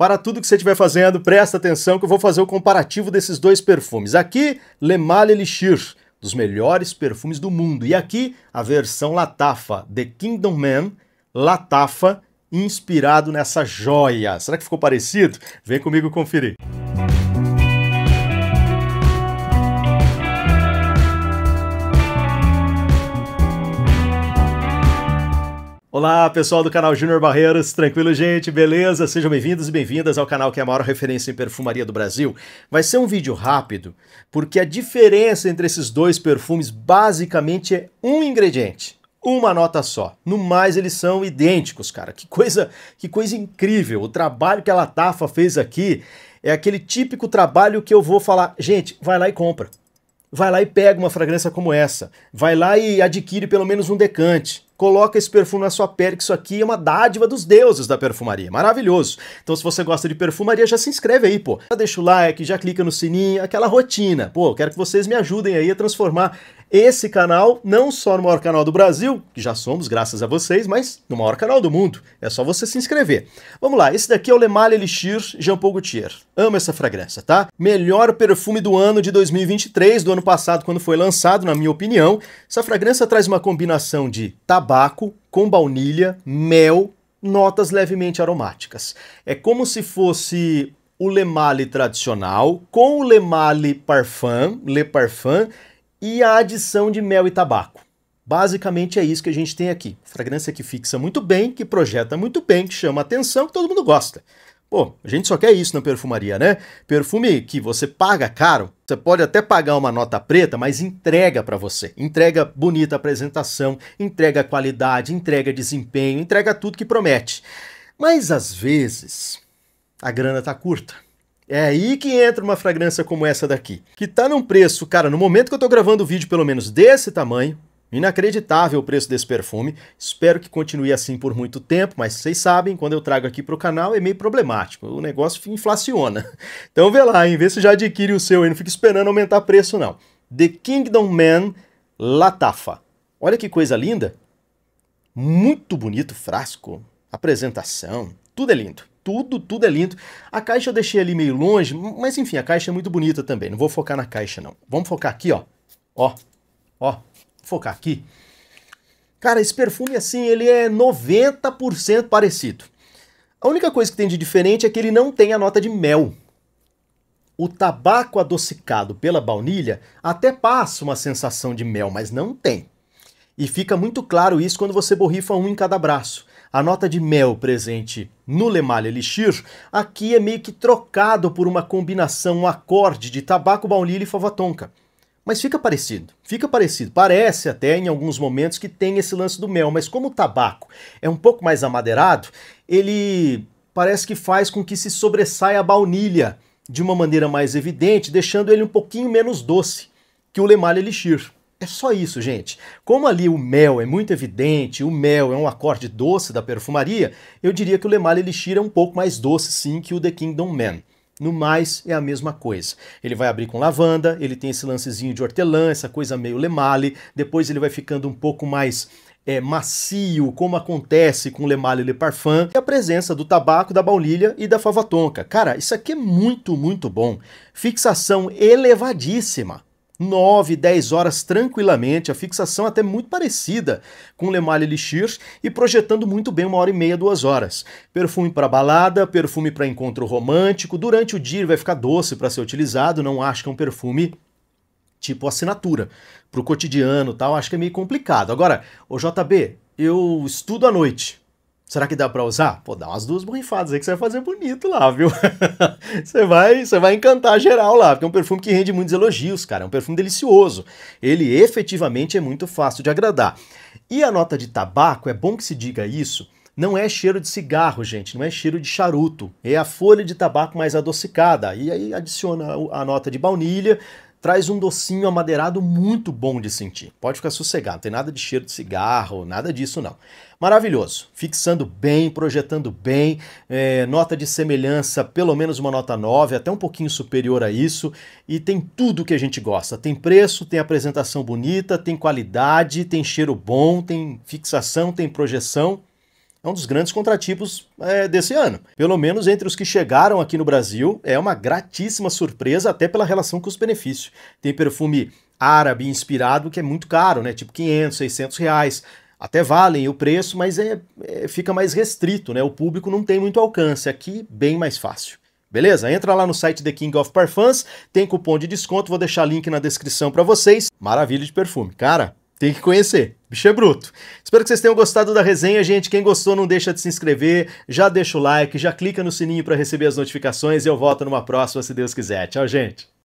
Para tudo que você estiver fazendo, presta atenção que eu vou fazer o comparativo desses dois perfumes. Aqui, Le Mal Elixir, dos melhores perfumes do mundo. E aqui, a versão Latafa, The Kingdom Man, Latafa, inspirado nessa joia. Será que ficou parecido? Vem comigo conferir. Olá, pessoal do canal Júnior Barreiros, tranquilo, gente? Beleza? Sejam bem-vindos e bem-vindas ao canal que é a maior referência em perfumaria do Brasil. Vai ser um vídeo rápido, porque a diferença entre esses dois perfumes basicamente é um ingrediente, uma nota só. No mais, eles são idênticos, cara. Que coisa, que coisa incrível. O trabalho que a Latafa fez aqui é aquele típico trabalho que eu vou falar, gente, vai lá e compra. Vai lá e pega uma fragrância como essa. Vai lá e adquire pelo menos um decante coloca esse perfume na sua pele, que isso aqui é uma dádiva dos deuses da perfumaria. Maravilhoso. Então, se você gosta de perfumaria, já se inscreve aí, pô. Já deixa o like, já clica no sininho, aquela rotina. Pô, quero que vocês me ajudem aí a transformar esse canal, não só no maior canal do Brasil, que já somos graças a vocês, mas no maior canal do mundo. É só você se inscrever. Vamos lá, esse daqui é o Lemale Elixir Jean Paul Gaultier. Amo essa fragrância, tá? Melhor perfume do ano de 2023, do ano passado quando foi lançado, na minha opinião. Essa fragrância traz uma combinação de tabaco com baunilha, mel, notas levemente aromáticas. É como se fosse o lemale tradicional com o lemale parfum, le parfum e a adição de mel e tabaco. Basicamente é isso que a gente tem aqui. Fragrância que fixa muito bem, que projeta muito bem, que chama atenção, que todo mundo gosta. Pô, a gente só quer isso na perfumaria, né? Perfume que você paga caro, você pode até pagar uma nota preta, mas entrega para você. Entrega bonita apresentação, entrega qualidade, entrega desempenho, entrega tudo que promete. Mas às vezes a grana tá curta. É aí que entra uma fragrância como essa daqui, que tá num preço, cara, no momento que eu tô gravando o vídeo, pelo menos desse tamanho, Inacreditável o preço desse perfume. Espero que continue assim por muito tempo, mas vocês sabem, quando eu trago aqui para o canal é meio problemático. O negócio inflaciona. Então vê lá, hein? Vê se já adquire o seu aí. Não fica esperando aumentar preço, não. The Kingdom Man Latafa. Olha que coisa linda. Muito bonito o frasco. Apresentação. Tudo é lindo tudo, tudo é lindo. A caixa eu deixei ali meio longe, mas enfim, a caixa é muito bonita também. Não vou focar na caixa, não. Vamos focar aqui, ó. Ó, ó, focar aqui. Cara, esse perfume, assim, ele é 90% parecido. A única coisa que tem de diferente é que ele não tem a nota de mel. O tabaco adocicado pela baunilha até passa uma sensação de mel, mas não tem. E fica muito claro isso quando você borrifa um em cada braço a nota de mel presente no Lemal Elixir, aqui é meio que trocado por uma combinação, um acorde de tabaco, baunilha e fava tonka. Mas fica parecido, fica parecido. Parece até em alguns momentos que tem esse lance do mel, mas como o tabaco é um pouco mais amadeirado, ele parece que faz com que se sobressaia a baunilha de uma maneira mais evidente, deixando ele um pouquinho menos doce que o Lemal Elixir. É só isso, gente. Como ali o mel é muito evidente, o mel é um acorde doce da perfumaria, eu diria que o Lemale Elixir é um pouco mais doce sim que o The Kingdom Man. No mais, é a mesma coisa. Ele vai abrir com lavanda, ele tem esse lancezinho de hortelã, essa coisa meio lemale, depois ele vai ficando um pouco mais é, macio, como acontece com o Lemale Le Parfum, e a presença do tabaco, da baunilha e da fava tonka. Cara, isso aqui é muito, muito bom. Fixação elevadíssima. 9, 10 horas tranquilamente, a fixação até muito parecida com o Le Elixir e projetando muito bem uma hora e meia, duas horas. Perfume para balada, perfume para encontro romântico, durante o dia vai ficar doce para ser utilizado, não acho que é um perfume tipo assinatura para o cotidiano tal, acho que é meio complicado. Agora, o JB, eu estudo à noite, Será que dá para usar? Pô, dá umas duas borrifadas aí que você vai fazer bonito lá, viu? você vai, você vai encantar geral lá, porque é um perfume que rende muitos elogios, cara, é um perfume delicioso. Ele efetivamente é muito fácil de agradar. E a nota de tabaco, é bom que se diga isso, não é cheiro de cigarro, gente, não é cheiro de charuto, é a folha de tabaco mais adocicada. E aí adiciona a nota de baunilha, traz um docinho amadeirado muito bom de sentir. Pode ficar sossegado, não tem nada de cheiro de cigarro, nada disso não. Maravilhoso, fixando bem, projetando bem, é, nota de semelhança, pelo menos uma nota 9, até um pouquinho superior a isso, e tem tudo que a gente gosta. Tem preço, tem apresentação bonita, tem qualidade, tem cheiro bom, tem fixação, tem projeção é um dos grandes contratipos é, desse ano. Pelo menos entre os que chegaram aqui no Brasil, é uma gratíssima surpresa, até pela relação custo-benefício. Tem perfume árabe inspirado que é muito caro, né? Tipo 500, 600 reais. Até valem o preço, mas é, é, fica mais restrito, né? O público não tem muito alcance. Aqui, bem mais fácil. Beleza? Entra lá no site The King of Parfums, tem cupom de desconto, vou deixar link na descrição para vocês. Maravilha de perfume. Cara, tem que conhecer. Bicho é bruto. Espero que vocês tenham gostado da resenha, gente. Quem gostou, não deixa de se inscrever, já deixa o like, já clica no sininho para receber as notificações e eu volto numa próxima, se Deus quiser. Tchau, gente.